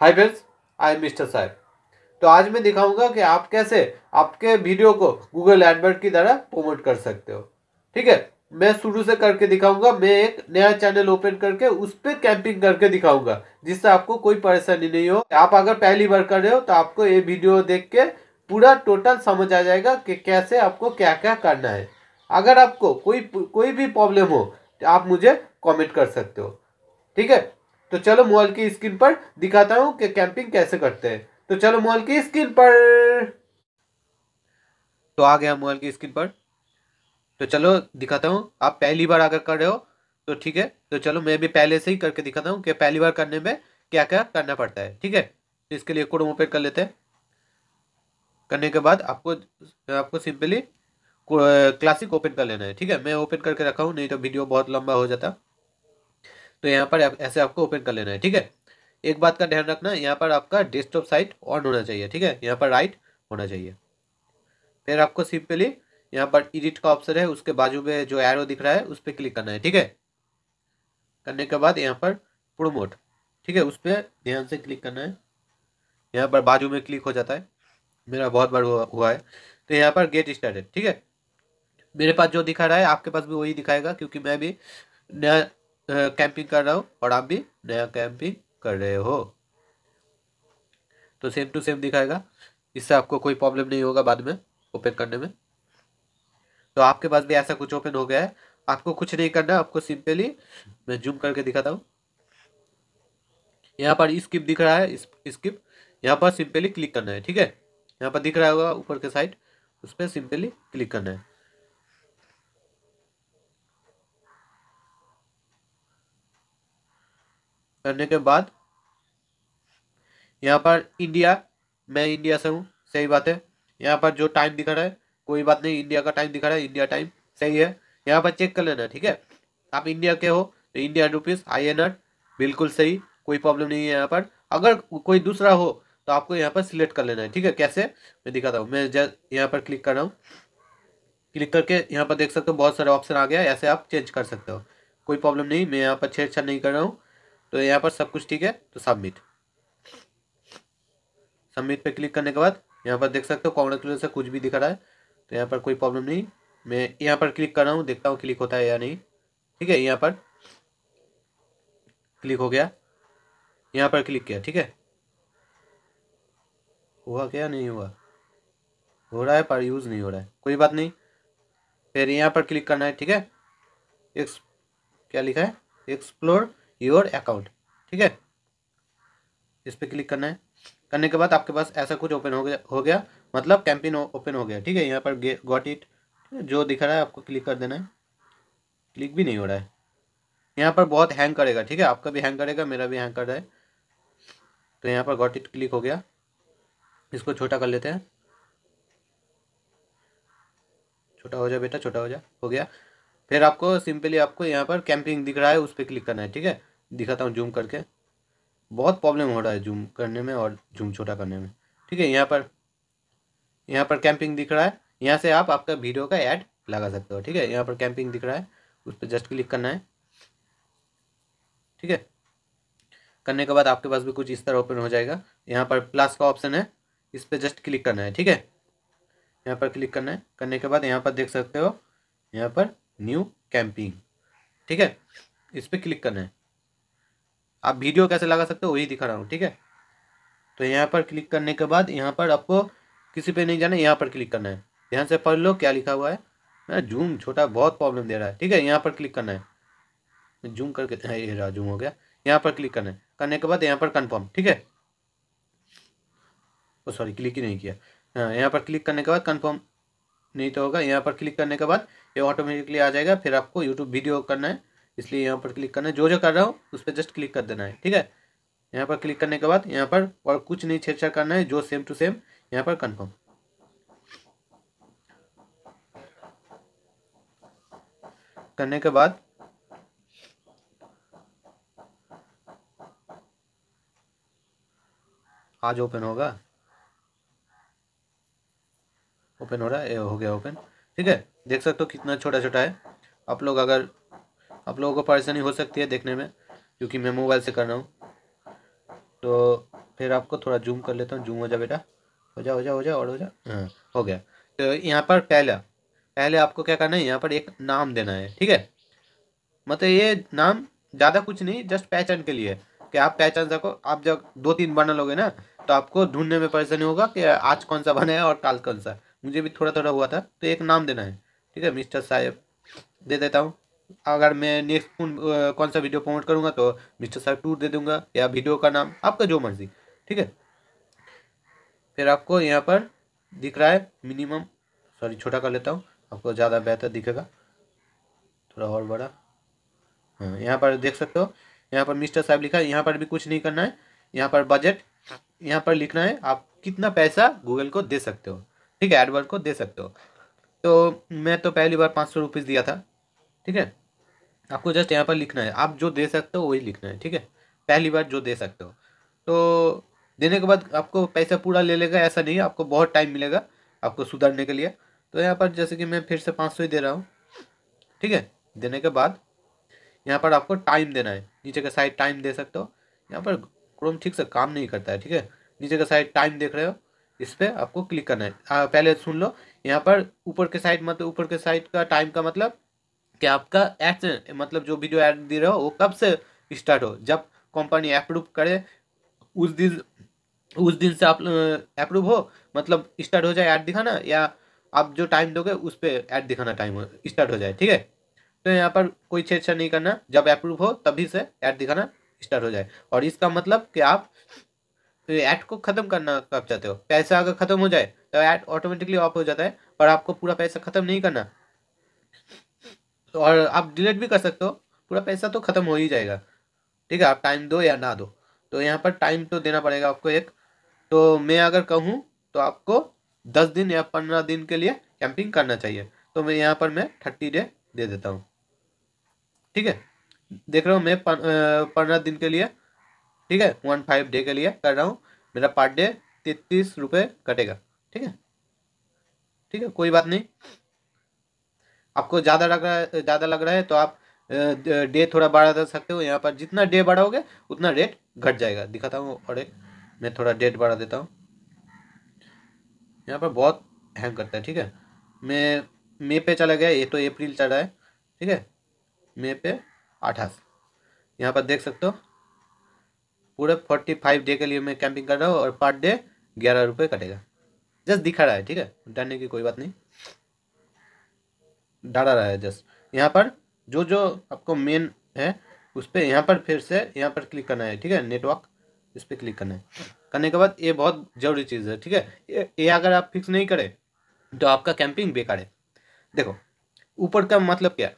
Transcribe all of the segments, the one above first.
hi friends I am mister साहब तो आज मैं दिखाऊंगा कि आप कैसे आपके वीडियो को गूगल एडवर्ड की द्वारा प्रोमोट कर सकते हो ठीक है मैं शुरू से करके दिखाऊंगा मैं एक नया चैनल ओपन करके उस पर कैंपिंग करके दिखाऊंगा जिससे आपको कोई परेशानी नहीं हो आप अगर पहली बार कर रहे हो तो आपको ये वीडियो देख के पूरा टोटल समझ आ जाएगा कि कैसे आपको क्या क्या करना है अगर आपको कोई कोई भी प्रॉब्लम हो तो आप मुझे कमेंट कर सकते हो ठीक है तो चलो मोबाइल की स्क्रीन पर दिखाता हूँ कि कैंपिंग कैसे करते हैं तो चलो मोबाइल की स्क्रीन पर तो आ गया मोबाइल की स्क्रीन पर तो चलो दिखाता हूँ आप पहली बार अगर कर रहे हो तो ठीक है तो चलो मैं भी पहले से ही करके दिखाता हूँ कि पहली बार करने में क्या क्या करना पड़ता है ठीक है तो इसके लिए कोड ओपन कर लेते हैं करने के बाद आपको आपको सिंपली क्लासिक ओपन कर लेना है ठीक है मैं ओपन करके रखा हूँ नहीं तो वीडियो बहुत लंबा हो जाता तो यहाँ पर ऐसे आपको ओपन कर लेना है ठीक है एक बात का ध्यान रखना यहाँ पर आपका डेस्कटॉप साइट ऑन होना चाहिए ठीक है यहाँ पर राइट होना चाहिए फिर आपको सिंपली यहाँ पर एडिट का ऑप्शन है उसके बाजू में जो एरो दिख रहा है उस पर क्लिक करना है ठीक है करने के बाद यहाँ पर प्रोमोट ठीक है उस पर ध्यान से क्लिक करना है यहाँ पर बाजू में क्लिक हो जाता है मेरा बहुत बार हुआ, हुआ है तो यहाँ पर गेट स्टार्टेड ठीक है मेरे पास जो दिखा रहा है आपके पास भी वही दिखाएगा क्योंकि मैं भी नया कैंपिंग तो कर रहा हूँ और आप भी नया कैंपिंग कर रहे हो तो सेम टू सेम दिखाएगा इससे आपको कोई प्रॉब्लम नहीं होगा बाद में ओपन करने में तो आपके पास भी ऐसा कुछ ओपन हो गया है आपको कुछ नहीं करना आपको सिंपली मैं जूम करके दिखाता हूँ यहाँ पर स्किप दिख रहा है स्किप यहाँ पर सिंपली क्लिक करना है ठीक है यहाँ पर दिख रहा होगा ऊपर के साइड उस पर सिंपली क्लिक करना है करने के बाद यहाँ पर इंडिया मैं इंडिया से हूँ सही बात है यहाँ पर जो टाइम दिखा रहा है कोई बात नहीं इंडिया का टाइम दिखा रहा है इंडिया टाइम सही है यहाँ पर चेक कर लेना ठीक है आप इंडिया के हो तो Indian rupees I N R बिल्कुल सही कोई प्रॉब्लम नहीं है यहाँ पर अगर कोई दूसरा हो तो आपको यहाँ पर सिलेक्ट कर लेना है ठीक है कैसे मैं दिखाता हूँ मैं यहाँ पर क्लिक कर रहा हूँ क्लिक करके यहाँ पर देख सकते हो बहुत सारे ऑप्शन आ गया ऐसे आप चेंज कर सकते हो कोई प्रॉब्लम नहीं मैं यहाँ पर छेड़छाड़ नहीं कर रहा हूँ तो यहाँ पर सब कुछ ठीक है तो सबमिट सबमिट पे क्लिक करने के बाद यहाँ पर देख सकते हो कॉन्ग्रेचुलेन से कुछ भी दिख रहा है तो यहाँ पर कोई प्रॉब्लम नहीं मैं यहाँ पर क्लिक कर रहा हूँ देखता हूँ क्लिक होता है या नहीं ठीक है यहाँ पर क्लिक हो गया यहाँ पर क्लिक किया ठीक है हुआ क्या नहीं हुआ हो रहा है पर यूज़ नहीं हो रहा है कोई बात नहीं फिर यहाँ पर क्लिक करना है ठीक है एक्स क्या लिखा है एक्सप्लोर योर अकाउंट ठीक है इस पर क्लिक करना है करने के बाद आपके पास ऐसा कुछ ओपन हो गया हो गया मतलब कैंपेन ओपन हो गया ठीक है यहाँ पर गॉट इट जो दिख रहा है आपको क्लिक कर देना है क्लिक भी नहीं हो रहा है यहाँ पर बहुत हैंग करेगा ठीक है आपका भी हैंग करेगा मेरा भी हैंग कर रहा है तो यहाँ पर गॉट इट क्लिक हो गया इसको छोटा कर लेते हैं छोटा हो जा बेटा छोटा हो जा हो गया फिर आपको सिंपली आपको यहाँ पर कैंपिंग दिख रहा है उस पर क्लिक करना है ठीक है दिखाता हूँ जूम करके बहुत प्रॉब्लम हो रहा है जूम करने में और जूम छोटा करने में ठीक है यहाँ पर यहाँ पर कैंपिंग दिख रहा है यहाँ से आप आपका वीडियो का ऐड लगा सकते हो ठीक है यहाँ पर कैंपिंग दिख रहा है उस पर जस्ट क्लिक करना है ठीक है करने के बाद आपके पास भी कुछ इस तरह ओपन हो जाएगा यहाँ पर प्लस का ऑप्शन है इस पर जस्ट क्लिक करना है ठीक है यहाँ पर क्लिक करना है करने के बाद यहाँ पर देख सकते हो यहाँ पर न्यू कैंपिंग ठीक है इस पर क्लिक करना है आप वीडियो कैसे लगा सकते हो वही दिखा रहा हूँ ठीक है तो यहाँ पर क्लिक करने के बाद यहाँ पर आपको किसी पे नहीं जाना यहाँ पर क्लिक करना है ध्यान से पढ़ लो क्या लिखा हुआ है मेरा जूम छोटा बहुत प्रॉब्लम दे रहा है ठीक है यहाँ पर क्लिक करना है जूम करके हाँ, ये रहा जूम हो गया यहाँ पर क्लिक करना है करने के बाद यहाँ पर कन्फर्म ठीक है ओ सॉरी क्लिक ही नहीं किया हाँ यहाँ पर क्लिक करने के बाद कन्फर्म नहीं तो होगा यहाँ पर क्लिक करने के बाद ये ऑटोमेटिकली आ जाएगा फिर आपको यूट्यूब वीडियो करना है इसलिए यहाँ पर क्लिक करना है जो जो कर रहा हूँ उस पर जस्ट क्लिक कर देना है ठीक है यहाँ पर क्लिक करने के बाद यहाँ पर और कुछ नहीं छेड़छाड़ करना है जो सेम टू सेम यहाँ पर कन्फर्म करने के बाद आज ओपन होगा ओपन हो रहा है हो गया ओपन ठीक है देख सकते हो कितना छोटा छोटा है आप लोग अगर आप लोगों को परेशानी हो सकती है देखने में क्योंकि मैं मोबाइल से कर रहा हूँ तो फिर आपको थोड़ा जूम कर लेता हूँ जूम हो जा बेटा हो जा हो जा हो जा और हो जा हाँ हो गया तो यहाँ पर पहला पहले आपको क्या करना है यहाँ पर एक नाम देना है ठीक है मतलब ये नाम ज़्यादा कुछ नहीं जस्ट पहचान के लिए कि आप पहचान सको आप जब दो तीन बना लोगे ना तो आपको ढूंढने में परेशानी होगा कि आज कौन सा बना है और काल कौन सा मुझे भी थोड़ा थोड़ा हुआ था तो एक नाम देना है ठीक है मिस्टर साहेब दे देता हूँ अगर मैं नेक्स्ट कौन सा वीडियो प्रमोट करूँगा तो मिस्टर साहब टूर दे दूँगा या वीडियो का नाम आपका जो मर्जी ठीक है फिर आपको यहाँ पर दिख रहा है मिनिमम सॉरी छोटा कर लेता हूँ आपको ज़्यादा बेहतर दिखेगा थोड़ा और बड़ा हाँ यहाँ पर देख सकते हो यहाँ पर मिस्टर साहब लिखा है यहाँ पर भी कुछ नहीं करना है यहाँ पर बजट यहाँ पर लिखना है आप कितना पैसा गूगल को दे सकते हो ठीक है एडवर्ड को दे सकते हो तो मैं तो पहली बार पाँच सौ रुपीज़ दिया था ठीक है आपको जस्ट यहाँ पर लिखना है आप जो दे सकते हो वही लिखना है ठीक है पहली बार जो दे सकते हो तो देने के बाद आपको पैसा पूरा ले लेगा ऐसा नहीं है आपको बहुत टाइम मिलेगा आपको सुधारने के लिए तो यहाँ पर जैसे कि मैं फिर से पाँच सौ ही दे रहा हूँ ठीक है देने के बाद यहाँ पर आपको टाइम देना है नीचे का साइड टाइम दे सकते हो यहाँ पर क्रोम ठीक से काम नहीं करता है ठीक है नीचे का साइड टाइम देख रहे हो इस पर आपको क्लिक करना है आ, पहले सुन लो यहाँ पर ऊपर के साइड मतलब ऊपर के साइड का टाइम का मतलब कि आपका एड मतलब जो वीडियो एड दे रहे हो वो कब से स्टार्ट हो जब कंपनी अप्रूव करे उस दिन उस दिन से आप अप्रूव हो मतलब स्टार्ट हो जाए ऐड दिखाना या आप जो टाइम दोगे उस पर ऐड दिखाना टाइम स्टार्ट हो जाए ठीक है तो यहाँ पर कोई छेड़छाड़ नहीं करना जब अप्रूव हो तभी से ऐड दिखाना स्टार्ट हो जाए और इसका मतलब कि आप ऐड तो को ख़त्म करना कब चाहते हो पैसा अगर ख़त्म हो जाए तो ऐड ऑटोमेटिकली ऑफ हो जाता है पर आपको पूरा पैसा ख़त्म नहीं करना और आप डिलीट भी कर सकते हो पूरा पैसा तो ख़त्म हो ही जाएगा ठीक है आप टाइम दो या ना दो तो यहाँ पर टाइम तो देना पड़ेगा आपको एक तो मैं अगर कहूँ तो आपको दस दिन या पंद्रह दिन के लिए कैंपिंग करना चाहिए तो मैं यहाँ पर मैं थर्टी डे दे देता हूँ ठीक है देख रहा हूँ मैं पंद्रह दिन के लिए ठीक है वन फाइव डे के लिए कर रहा हूँ मेरा पर डे तैतीस रुपये कटेगा ठीक है ठीक है कोई बात नहीं आपको ज़्यादा लग रहा है ज़्यादा लग रहा है तो आप डे थोड़ा बढ़ा दे सकते हो यहाँ पर जितना डे बढ़ाओगे उतना रेट घट जाएगा दिखाता हूँ और एक मैं थोड़ा डेट बढ़ा देता हूँ यहाँ पर बहुत हैंग करता है ठीक है मैं मे पे चला गया ये तो अप्रैल चल रहा है ठीक है मे पे अठास यहाँ पर देख सकते हो पूरे फोर्टी फाइव डे के लिए मैं कैंपिंग कर रहा हूँ और पर डे ग्यारह रुपये कटेगा जस्ट दिखा रहा है ठीक है डरने की कोई बात नहीं डरा रहा है जस्ट यहाँ पर जो जो आपको मेन है उस पर यहाँ पर फिर से यहाँ पर क्लिक करना है ठीक है नेटवर्क इस पर क्लिक करना है करने के बाद ये बहुत ज़रूरी चीज़ है ठीक है ये, अगर आप फिक्स नहीं करें तो आपका कैंपिंग बेकार है देखो ऊपर का मतलब क्या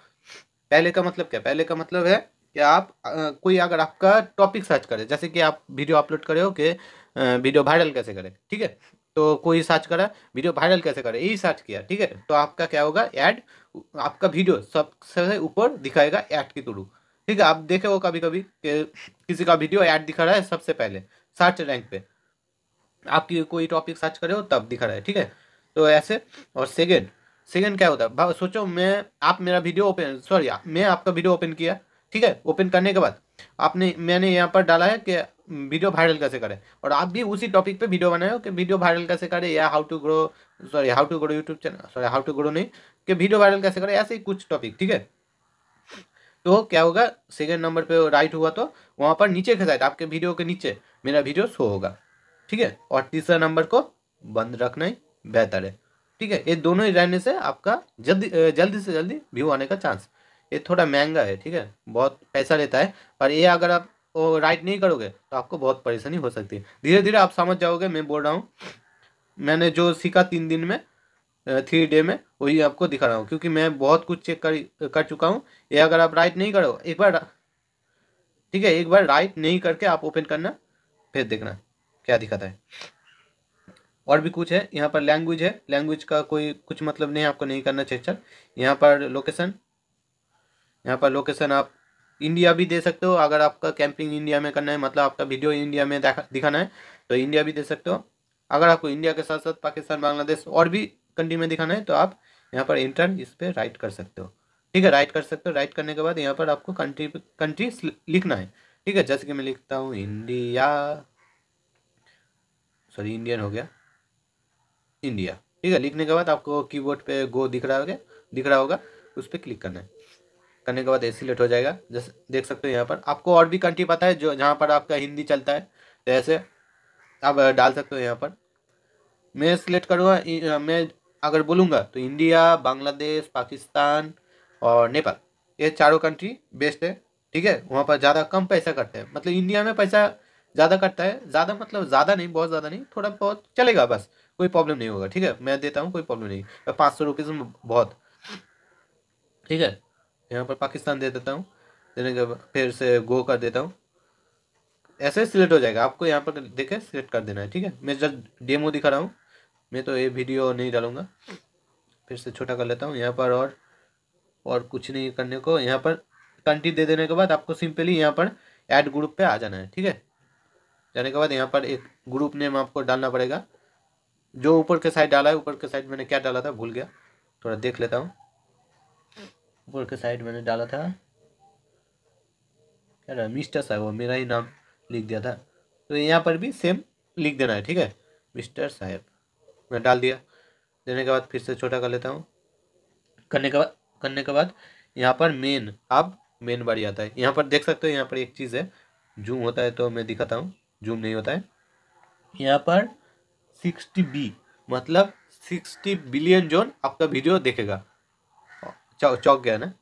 पहले का मतलब क्या पहले का मतलब है कि आप आ, कोई अगर आपका टॉपिक सर्च करे जैसे कि आप वीडियो अपलोड करे हो कि वीडियो वायरल कैसे करें ठीक है तो कोई सर्च करा वीडियो वायरल कैसे करे यही सर्च किया ठीक है तो आपका क्या होगा ऐड आपका वीडियो सबसे ऊपर दिखाएगा ऐड के थ्रू ठीक है आप देखे हो कभी कभी कि किसी का वीडियो ऐड दिखा रहा है सबसे पहले सर्च रैंक पे आपकी कोई टॉपिक सर्च करे हो तब दिखा रहा है ठीक है तो ऐसे और सेकेंड सेकेंड क्या होता है सोचो मैं आप मेरा वीडियो ओपन सॉरी मैं आपका वीडियो ओपन किया ठीक है ओपन करने के बाद आपने मैंने यहाँ पर डाला है कि वीडियो वायरल कैसे करें और आप भी उसी टॉपिक पे वीडियो बनाए कि वीडियो वायरल कैसे करें या how to grow sorry how to grow YouTube channel sorry how to grow नहीं कि वीडियो वायरल कैसे करें ऐसे ही कुछ टॉपिक ठीक है तो क्या होगा सेकेंड नंबर पर राइट हुआ तो वहाँ पर नीचे के आपके वीडियो के नीचे मेरा वीडियो शो होगा ठीक है और तीसरा नंबर को बंद रखना ही बेहतर है ठीक है ये दोनों ही रहने से आपका जल्दी जल्दी से जल्दी व्यू आने का चांस ये थोड़ा महंगा है ठीक है बहुत पैसा लेता है पर ये अगर आप राइट तो नहीं करोगे तो आपको बहुत परेशानी हो सकती है धीरे धीरे आप समझ जाओगे मैं बोल रहा हूँ मैंने जो सीखा तीन दिन में थ्री डे में वही आपको दिखा रहा हूँ क्योंकि मैं बहुत कुछ चेक कर कर चुका हूँ ये अगर आप राइट नहीं करो एक बार ठीक है एक बार राइट नहीं करके आप ओपन करना फिर देखना क्या दिखाता है और भी कुछ है यहाँ पर लैंग्वेज है लैंग्वेज का कोई कुछ मतलब नहीं आपको नहीं करना चेक चल यहाँ पर लोकेशन यहाँ पर लोकेशन आप इंडिया भी दे सकते हो अगर आपका कैंपिंग इंडिया में करना है मतलब आपका वीडियो इंडिया में दिखाना है तो इंडिया भी दे सकते हो अगर आपको इंडिया के साथ साथ पाकिस्तान बांग्लादेश और भी कंट्री में दिखाना है तो आप यहाँ पर इंटर इस पर राइट कर सकते हो ठीक है राइट कर सकते हो राइट करने के बाद यहाँ पर आपको कंट्री कंट्री लिखना है ठीक है जैसे कि मैं लिखता हूँ इंडिया सॉरी इंडियन हो गया इंडिया ठीक है लिखने के बाद आपको कीबोर्ड पे गो दिख रहा होगा दिख रहा होगा उस पर क्लिक करना है करने के बाद ए लेट हो जाएगा जैसे देख सकते हो यहाँ पर आपको और भी कंट्री पता है जो जहाँ पर आपका हिंदी चलता है जैसे आप डाल सकते हो यहाँ पर मैं सिलेक्ट करूँगा मैं अगर बोलूँगा तो इंडिया बांग्लादेश पाकिस्तान और नेपाल ये चारों कंट्री बेस्ट है ठीक है वहाँ पर ज़्यादा कम पैसा कटता है मतलब इंडिया में पैसा ज़्यादा कटता है ज़्यादा मतलब ज़्यादा नहीं बहुत ज़्यादा नहीं थोड़ा बहुत चलेगा बस कोई प्रॉब्लम नहीं होगा ठीक है मैं देता हूँ कोई प्रॉब्लम नहीं पाँच सौ रुपीज़ में बहुत ठीक है यहाँ पर पाकिस्तान दे देता हूँ देने के बाद फिर से गो कर देता हूँ ऐसे सिलेक्ट हो जाएगा आपको यहाँ पर देखे सिलेक्ट कर देना है ठीक है मैं जस्ट डेमो दिखा रहा हूँ मैं तो ये वीडियो नहीं डालूंगा फिर से छोटा कर लेता हूँ यहाँ पर और और कुछ नहीं करने को यहाँ पर कंटी दे देने के बाद आपको सिंपली यहाँ पर ऐड ग्रुप पे आ जाना है ठीक है जाने के बाद यहाँ पर एक ग्रुप नेम आपको डालना पड़ेगा जो ऊपर के साइड डाला है ऊपर के साइड मैंने क्या डाला था भूल गया थोड़ा देख लेता हूँ ऊपर के साइड मैंने डाला था क्या मिस्टर साहब मेरा ही नाम लिख दिया था तो यहाँ पर भी सेम लिख देना है ठीक है मिस्टर साहब मैं डाल दिया देने के बाद फिर से छोटा कर लेता हूँ करने के बाद करने के बाद यहाँ पर मेन अब मेन बारी आता है यहाँ पर देख सकते हो यहाँ पर एक चीज़ है जूम होता है तो मैं दिखाता हूँ जूम नहीं होता है यहाँ पर सिक्सटी बी मतलब सिक्सटी बिलियन जोन आपका वीडियो देखेगा चौक चौक गया ना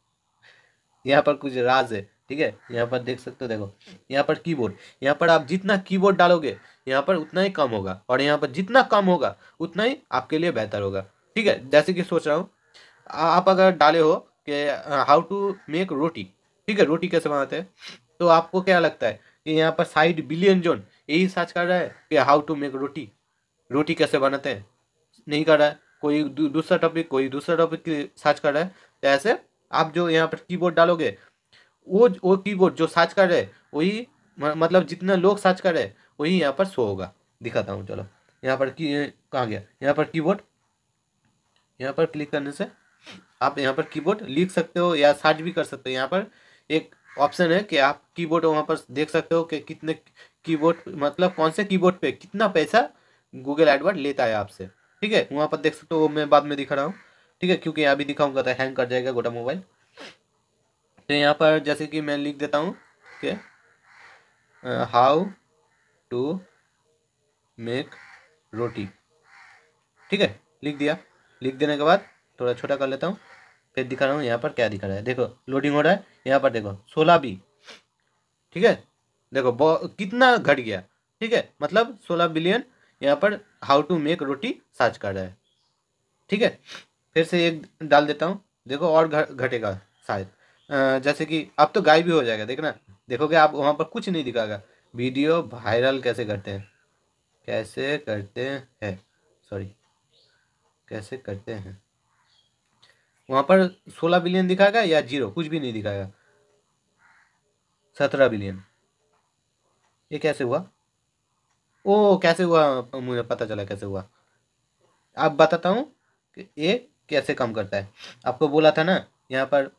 यहाँ पर कुछ राज है ठीक है यहाँ पर देख सकते हो देखो यहाँ पर कीबोर्ड यहाँ पर आप जितना कीबोर्ड डालोगे यहाँ पर उतना ही कम होगा और यहाँ पर जितना कम होगा उतना ही आपके लिए बेहतर होगा ठीक है जैसे कि सोच रहा हूँ आप अगर डाले हो कि हाउ टू मेक रोटी ठीक है रोटी कैसे बनाते हैं तो आपको क्या लगता है कि यहाँ पर साइड बिलियन जोन यही सर्च कर रहा है कि हाउ टू मेक रोटी रोटी कैसे बनाते हैं नहीं कर रहा है कोई दूसरा टॉपिक कोई दूसरा टॉपिक सर्च कर रहा है तो ऐसे आप जो यहाँ पर कीबोर्ड डालोगे वो वो कीबोर्ड जो सर्च कर रहे वही मतलब जितना लोग सर्च कर रहे वही यहाँ पर शो होगा दिखाता हूँ चलो यहाँ पर की कहाँ गया यहाँ पर कीबोर्ड यहाँ पर क्लिक करने से आप यहाँ पर कीबोर्ड लिख सकते हो या सर्च भी कर सकते हो यहाँ पर एक ऑप्शन है कि आप कीबोर्ड वहाँ पर देख सकते हो कि कितने कीबोर्ड मतलब कौन से कीबोर्ड पे कितना पैसा गूगल एडवर्ड लेता है आपसे ठीक है वहाँ पर देख सकते हो मैं बाद में दिखा रहा हूँ ठीक है क्योंकि यहाँ भी दिखाऊंगा तो हैंग कर जाएगा गोटा मोबाइल तो यहाँ पर जैसे कि मैं लिख देता हूँ कि हाउ टू मेक रोटी ठीक है लिख दिया लिख देने के बाद थोड़ा छोटा कर लेता हूँ फिर दिखा रहा हूँ यहाँ पर क्या दिखा रहा है देखो लोडिंग हो रहा है यहाँ पर देखो सोलह बी ठीक है देखो कितना घट गया ठीक है मतलब सोलह बिलियन यहाँ पर how to make roti search कर रहा है ठीक है फिर से एक डाल देता हूँ देखो और घटेगा शायद जैसे कि अब तो गायब भी हो जाएगा देखना देखोगे आप वहाँ पर कुछ नहीं दिखाएगा वीडियो वायरल कैसे करते हैं कैसे करते हैं सॉरी कैसे करते हैं वहाँ पर सोलह बिलियन दिखाएगा या जीरो कुछ भी नहीं दिखाएगा सत्रह बिलियन ये कैसे हुआ ओ कैसे हुआ मुझे पता चला कैसे हुआ अब बताता हूँ कि ये कैसे कम करता है आपको बोला था ना यहाँ पर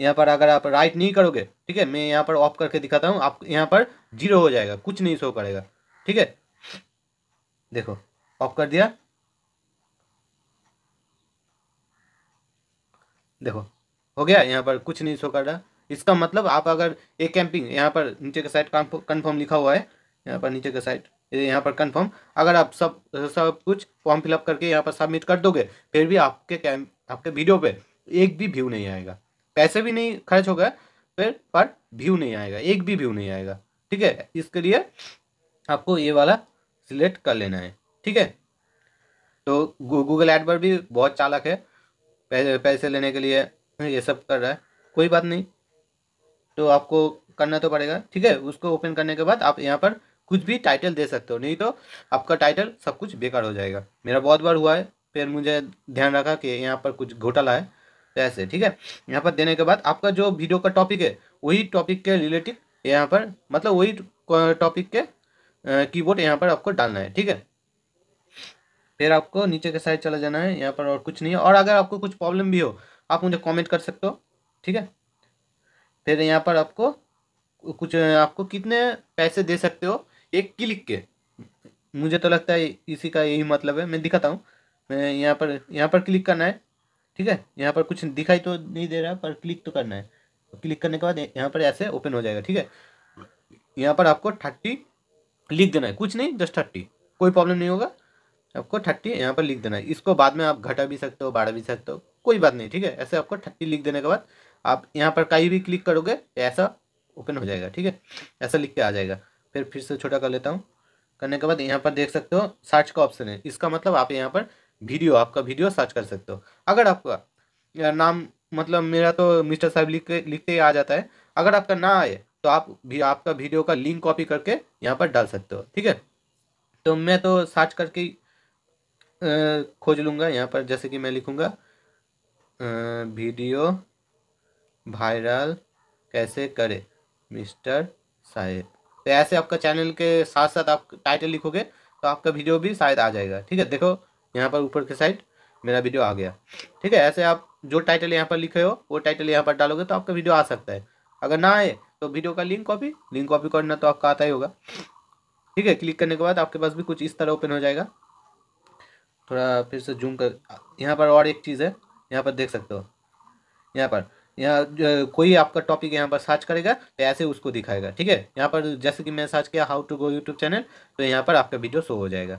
यहाँ पर अगर आप राइट नहीं करोगे ठीक है मैं यहाँ पर ऑफ करके दिखाता हूँ आप यहाँ पर जीरो हो जाएगा कुछ नहीं शो करेगा ठीक है देखो ऑफ कर दिया देखो हो गया यहाँ पर कुछ नहीं शो कर रहा इसका मतलब आप अगर एक कैंपिंग यहाँ पर नीचे के साइड कन्फर्म लिखा हुआ है यहाँ पर नीचे के साइड यहाँ पर कंफर्म अगर आप सब सब कुछ फॉर्म फिलअप करके यहाँ पर सबमिट कर दोगे फिर भी आपके कैम आपके वीडियो पे एक भी व्यू नहीं आएगा पैसे भी नहीं खर्च होगा फिर पर व्यू नहीं आएगा एक भी व्यू नहीं आएगा ठीक है इसके लिए आपको ये वाला सिलेक्ट कर लेना है ठीक है तो गूगल एड पर भी बहुत चालक है पैसे लेने के लिए ये सब कर रहा है कोई बात नहीं तो आपको करना तो पड़ेगा ठीक है उसको ओपन करने के बाद आप यहाँ पर कुछ भी टाइटल दे सकते हो नहीं तो आपका टाइटल सब कुछ बेकार हो जाएगा मेरा बहुत बार हुआ है फिर मुझे ध्यान रखा कि यहाँ पर कुछ घोटाला है तो ऐसे ठीक है यहाँ पर देने के बाद आपका जो वीडियो का टॉपिक है वही टॉपिक के रिलेटेड यहाँ पर मतलब वही टॉपिक के कीबोर्ड यहाँ पर आपको डालना है ठीक है फिर आपको नीचे के साइड चला जाना है यहाँ पर और कुछ नहीं है और अगर आपको कुछ प्रॉब्लम भी हो आप मुझे कमेंट कर सकते हो ठीक है फिर यहाँ पर आपको कुछ आपको कितने पैसे दे सकते हो एक क्लिक के मुझे तो लगता है इसी का यही मतलब है मैं दिखाता हूँ मैं यहाँ पर यहाँ पर क्लिक करना है ठीक है यहाँ पर कुछ दिखाई तो नहीं दे रहा पर क्लिक तो करना है तो क्लिक करने के बाद यहाँ पर ऐसे ओपन हो जाएगा ठीक है यहाँ पर आपको थर्टी लिख देना है कुछ नहीं जस्ट थर्टी कोई प्रॉब्लम नहीं होगा आपको थर्टी यहाँ पर लिख देना है इसको बाद में आप घटा भी सकते हो बाढ़ा भी सकते हो कोई बात नहीं ठीक है ऐसे आपको थर्टी लिख देने के बाद आप यहाँ पर कहीं भी क्लिक करोगे ऐसा ओपन हो जाएगा ठीक है ऐसा लिख के आ जाएगा फिर फिर से छोटा कर लेता हूँ करने के बाद यहाँ पर देख सकते हो सर्च का ऑप्शन है इसका मतलब आप यहाँ पर वीडियो आपका वीडियो सर्च कर सकते हो अगर आपका नाम मतलब मेरा तो मिस्टर साहब लिख लिखते ही आ जाता है अगर आपका ना आए तो आप भी आपका वीडियो का लिंक कॉपी करके यहाँ पर डाल सकते हो ठीक है तो मैं तो सर्च करके खोज लूँगा यहाँ पर जैसे कि मैं लिखूँगा वीडियो वायरल कैसे करे मिस्टर साहेब तो ऐसे आपका चैनल के साथ साथ आप टाइटल लिखोगे तो आपका वीडियो भी शायद आ जाएगा ठीक है देखो यहाँ पर ऊपर के साइड मेरा वीडियो आ गया ठीक है ऐसे आप जो टाइटल यहाँ पर लिखे हो वो टाइटल यहाँ पर डालोगे तो आपका वीडियो आ सकता है अगर ना आए तो वीडियो का लिंक कॉपी लिंक कॉपी करना तो आपका आता ही होगा ठीक है क्लिक करने के बाद आपके पास भी कुछ इस तरह ओपन हो जाएगा थोड़ा फिर से जूम कर यहाँ पर और एक चीज़ है यहाँ पर देख सकते हो यहाँ पर यहाँ कोई आपका टॉपिक यहाँ पर सर्च करेगा तो ऐसे उसको दिखाएगा ठीक है यहाँ पर जैसे कि मैंने सर्च किया how to go YouTube channel तो यहाँ पर आपका वीडियो शो हो जाएगा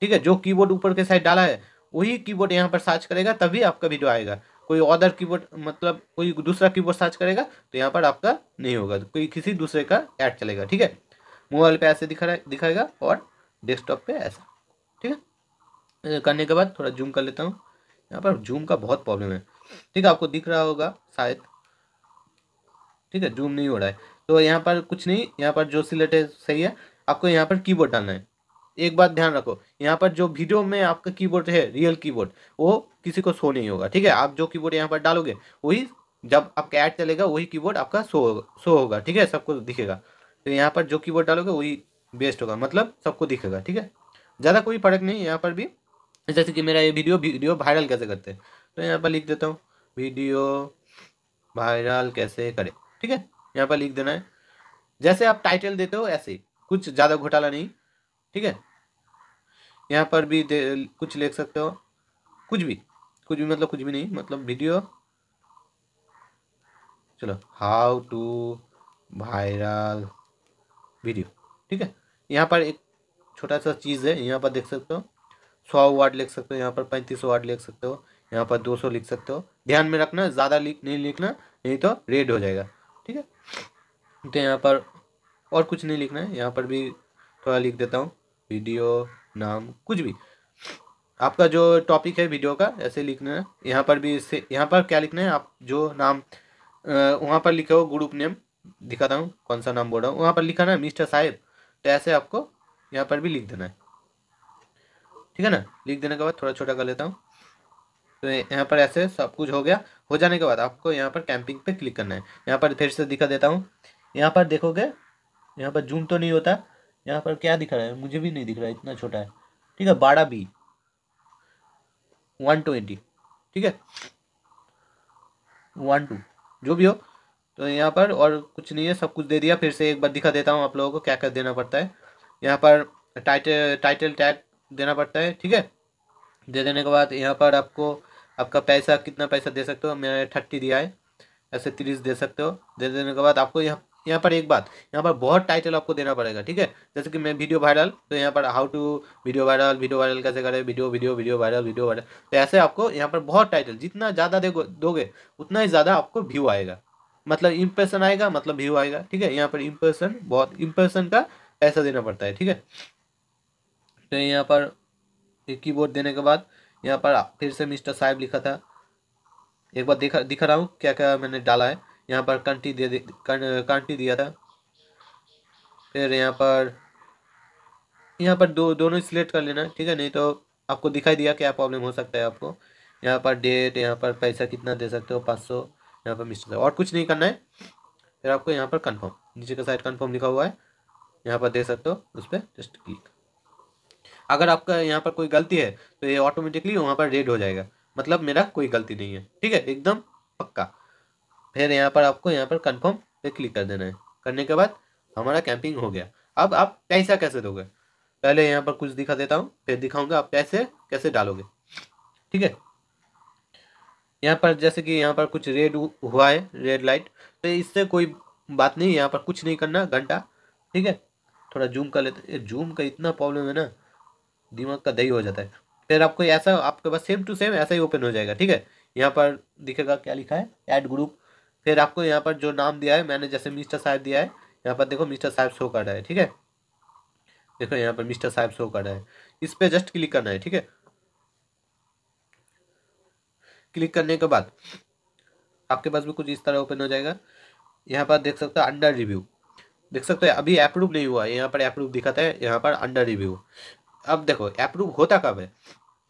ठीक है जो कीबोर्ड ऊपर के साइड डाला है वही कीबोर्ड यहाँ पर सर्च करेगा तभी आपका वीडियो आएगा कोई अदर कीबोर्ड मतलब कोई दूसरा कीबोर्ड सर्च करेगा तो यहाँ पर आपका नहीं होगा तो कोई किसी दूसरे का ऐड चलेगा ठीक है मोबाइल पे ऐसे दिखा दिखाएगा और डेस्कटॉप पे ऐसा ठीक है करने के बाद थोड़ा जूम कर लेता हूँ यहाँ पर जूम का बहुत प्रॉब्लम है ठीक है आपको दिख रहा होगा शायद ठीक है जूम नहीं हो रहा है तो यहाँ पर कुछ नहीं यहाँ पर जो सिलेट है सही है आपको यहाँ पर कीबोर्ड डालना है एक बात ध्यान रखो यहाँ पर जो वीडियो में आपका कीबोर्ड है रियल कीबोर्ड वो किसी को शो नहीं होगा ठीक है आप जो कीबोर्ड यहाँ पर डालोगे वही जब आपका ऐड चलेगा वही कीबोर्ड आपका शो होगा शो होगा ठीक है सबको दिखेगा तो यहाँ पर जो कीबोर्ड डालोगे वही बेस्ट होगा मतलब सबको दिखेगा ठीक है ज़्यादा कोई फर्क नहीं यहाँ पर भी जैसे कि मेरा ये वीडियो वीडियो वायरल कैसे करते हैं तो यहाँ पर लिख देता हूँ वीडियो वायरल कैसे करें ठीक है यहाँ पर लिख देना है जैसे आप टाइटल देते हो ऐसे कुछ ज़्यादा घोटाला नहीं ठीक है यहाँ पर भी कुछ लिख सकते हो कुछ भी कुछ भी मतलब कुछ भी नहीं मतलब वीडियो चलो हाउ टू वायरल वीडियो ठीक है यहाँ पर एक छोटा सा चीज़ है यहाँ पर देख सकते हो सौ वर्ड लिख सकते हो यहाँ पर पैंतीस वर्ड लिख सकते हो यहाँ पर 200 लिख सकते हो ध्यान में रखना ज़्यादा लिख नहीं लिखना नहीं तो रेड हो जाएगा ठीक है तो यहाँ पर और कुछ नहीं लिखना है यहाँ पर भी थोड़ा लिख देता हूँ वीडियो नाम कुछ भी आपका जो टॉपिक है वीडियो का ऐसे लिखना है यहाँ पर भी इससे यहाँ पर क्या लिखना है आप जो नाम वहाँ पर लिखे हो ग्रुप नेम दिखाता हूँ कौन सा नाम बोल रहा हूँ वहाँ पर लिखा ना मिस्टर साहेब तो ऐसे आपको यहाँ पर भी लिख देना है ठीक है ना लिख देने के बाद थोड़ा छोटा कर लेता हूँ तो यहाँ पर ऐसे सब कुछ हो गया हो जाने के बाद आपको यहाँ पर कैंपिंग पे क्लिक करना है यहाँ पर फिर से दिखा देता हूँ यहाँ पर देखोगे यहाँ पर जूम तो नहीं होता यहाँ पर क्या दिख रहा है मुझे भी नहीं दिख रहा है इतना छोटा है ठीक है बारह बी वन ट्वेंटी ठीक है वन टू जो भी हो तो यहाँ पर और कुछ नहीं है सब कुछ दे दिया फिर से एक बार दिखा देता हूँ आप लोगों को क्या क्या देना पड़ता है यहाँ पर टाइटल टाइटल टैग देना पड़ता है ठीक है दे देने के बाद यहाँ पर आपको आपका पैसा कितना पैसा दे सकते हो मैंने थर्टी दिया है ऐसे तीस दे सकते हो दे देने के बाद आपको यहाँ यहाँ पर एक बात यहाँ पर बहुत टाइटल आपको देना पड़ेगा ठीक है जैसे कि मैं वीडियो वायरल तो यहाँ पर how to video viral video viral कैसे करें video video video viral video viral तो ऐसे आपको यहाँ पर बहुत टाइटल जितना ज़्यादा देखो दोगे उतना ही ज़्यादा आपको व्यू आएगा मतलब इम्प्रेशन आएगा मतलब व्यू आएगा ठीक है यहाँ पर इम्प्रेशन बहुत इम्प्रेशन का पैसा देना पड़ता है ठीक है तो यहाँ पर की बोर्ड देने के बाद यहाँ पर फिर से मिस्टर साहिब लिखा था एक बार दिखा दिखा रहा हूँ क्या क्या मैंने डाला है यहाँ पर कंटी दे, दे कंटी दिया था फिर यहाँ पर यहाँ पर दो दोनों सिलेक्ट कर लेना ठीक है नहीं तो आपको दिखाई दिया क्या प्रॉब्लम हो सकता है आपको यहाँ पर डेट यहाँ पर पैसा कितना दे सकते हो पाँच सौ यहाँ पर मिस्टर और कुछ नहीं करना है फिर आपको यहाँ पर कन्फर्म नीचे का साइड कन्फर्म लिखा हुआ है यहाँ पर दे सकते हो उस पर जस्ट क्लिक अगर आपका यहाँ पर कोई गलती है तो ये ऑटोमेटिकली वहाँ पर रेड हो जाएगा मतलब मेरा कोई गलती नहीं है ठीक है एकदम पक्का फिर यहाँ पर आपको यहाँ पर कन्फर्म पे क्लिक कर देना है करने के बाद हमारा कैंपिंग हो गया अब आप पैसा कैसे दोगे पहले यहाँ पर कुछ दिखा देता हूँ फिर दिखाऊंगा आप पैसे कैसे डालोगे ठीक है यहाँ पर जैसे कि यहाँ पर कुछ रेड हुआ है रेड लाइट तो इससे कोई बात नहीं यहाँ पर कुछ नहीं करना घंटा ठीक है थोड़ा जूम कर लेते जूम का इतना प्रॉब्लम है ना दिमाग का दही हो जाता है फिर आपको ऐसा आपके पास सेम टू सेम ऐसा ही ओपन हो जाएगा ठीक है यहाँ पर दिखेगा क्या लिखा है एड ग्रुप फिर आपको यहाँ पर जो नाम दिया है मैंने जैसे मिस्टर साहब दिया है यहाँ पर देखो मिस्टर साहब शो कर रहा है ठीक है देखो यहाँ पर मिस्टर साहब शो कर रहा है इस पर जस्ट क्लिक करना है ठीक है क्लिक करने के बाद आपके पास भी कुछ इस तरह ओपन हो जाएगा यहाँ पर देख सकते हो अंडर रिव्यू देख सकते हो अभी अप्रूव नहीं हुआ है यहाँ पर अप्रूव दिखाता है यहाँ पर अंडर रिव्यू अब देखो अप्रूव होता कब है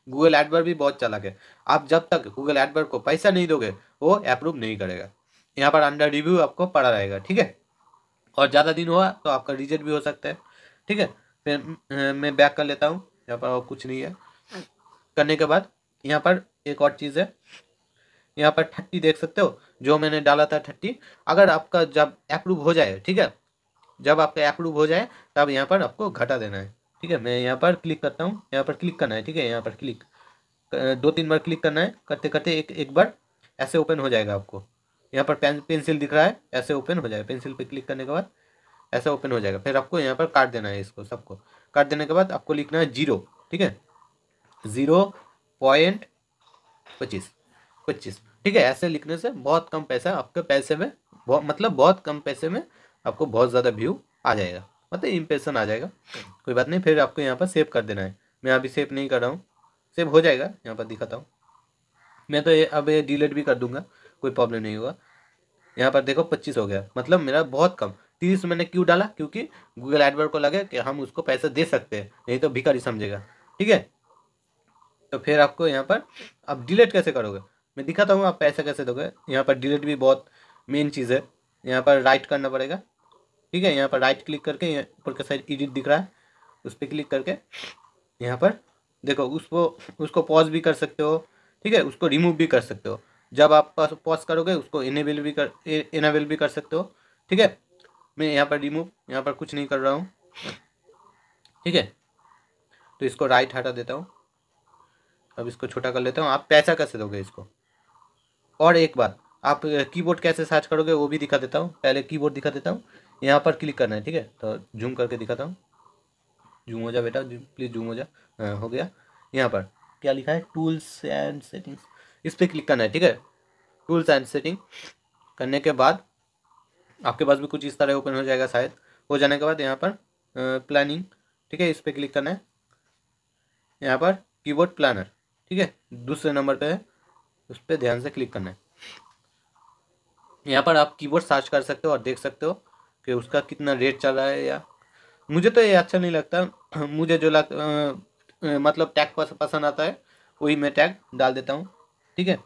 गूगल एडवर्ड भी बहुत चला है आप जब तक गूगल एडवर्ड को पैसा नहीं दोगे वो अप्रूव नहीं करेगा यहाँ पर अंडर रिव्यू आपको पड़ा रहेगा ठीक है और ज़्यादा दिन हुआ तो आपका रिजेक्ट भी हो सकता है ठीक है फिर मैं बैक कर लेता हूँ यहाँ पर और कुछ नहीं है करने के बाद यहाँ पर एक और चीज़ है यहाँ पर थर्टी देख सकते हो जो मैंने डाला था थर्टी अगर आपका जब अप्रूव हो जाए ठीक है जब आपका अप्रूव हो जाए तब यहाँ पर आपको घटा देना है ठीक है मैं यहाँ पर क्लिक करता हूँ यहाँ पर क्लिक करना है ठीक है यहाँ पर क्लिक दो तीन बार क्लिक करना है करते करते एक एक बार ऐसे ओपन हो जाएगा आपको यहाँ पर पेन पेंसिल दिख रहा है ऐसे ओपन हो जाएगा पेंसिल पे क्लिक करने के बाद ऐसा ओपन हो जाएगा फिर आपको यहाँ पर काट देना है इसको सबको काट देने के बाद आपको लिखना है जीरो ठीक है ज़ीरो पॉइंट पच्चीस पच्चीस ठीक है ऐसे लिखने से बहुत कम पैसा आपके पैसे में बहुत मतलब बहुत कम पैसे में आपको बहुत ज़्यादा व्यू आ जाएगा मतलब इम्प्रेशन आ जाएगा कोई बात नहीं फिर आपको यहाँ पर सेव कर देना है मैं अभी सेव नहीं कर रहा हूँ सेव हो जाएगा यहाँ पर दिखाता हूँ मैं तो ये अब ये डिलीट भी कर दूंगा कोई प्रॉब्लम नहीं होगा यहाँ पर देखो पच्चीस हो गया मतलब मेरा बहुत कम तीस मैंने क्यों डाला क्योंकि गूगल एडवर्ड को लगे कि हम उसको पैसे दे सकते हैं नहीं तो ही समझेगा ठीक है तो फिर आपको यहाँ पर आप डिलीट कैसे करोगे मैं दिखाता हूँ आप पैसे कैसे दोगे यहाँ पर डिलीट भी बहुत मेन चीज़ है यहाँ पर राइट करना पड़ेगा ठीक है यहाँ पर राइट क्लिक करके ऊपर का साइड एडिट दिख रहा है उस पर क्लिक करके यहाँ पर देखो उसको उसको पॉज भी कर सकते हो ठीक है उसको रिमूव भी कर सकते हो जब आप पॉज करोगे उसको इनेबल भी कर इनेबल भी कर सकते हो ठीक है मैं यहाँ पर रिमूव यहाँ पर कुछ नहीं कर रहा हूँ ठीक है तो इसको राइट हटा देता हूँ अब इसको छोटा कर लेता हूँ आप पैसा कैसे दोगे इसको और एक बात आप कीबोर्ड कैसे सर्च करोगे वो भी दिखा देता हूँ पहले कीबोर्ड दिखा देता हूँ यहाँ पर क्लिक करना है ठीक है तो जूम करके दिखाता हूँ जूम हो जा बेटा प्लीज़ जूम हो जा आ, हाँ, हो गया यहाँ पर क्या लिखा है टूल्स एंड सेटिंग्स इस पर क्लिक करना है ठीक है टूल्स एंड सेटिंग करने के बाद आपके पास भी कुछ इस तरह ओपन हो जाएगा शायद हो जाने के बाद यहाँ पर प्लानिंग ठीक है इस पर क्लिक करना है यहाँ पर कीबोर्ड प्लानर ठीक है दूसरे नंबर पे है उस पर ध्यान से क्लिक करना है यहाँ पर आप कीबोर्ड सर्च कर सकते हो और देख सकते हो कि उसका कितना रेट चल रहा है या मुझे तो ये अच्छा नहीं लगता मुझे जो लग मतलब टैग पसंद आता है वही मैं टैग डाल देता हूँ ठीक है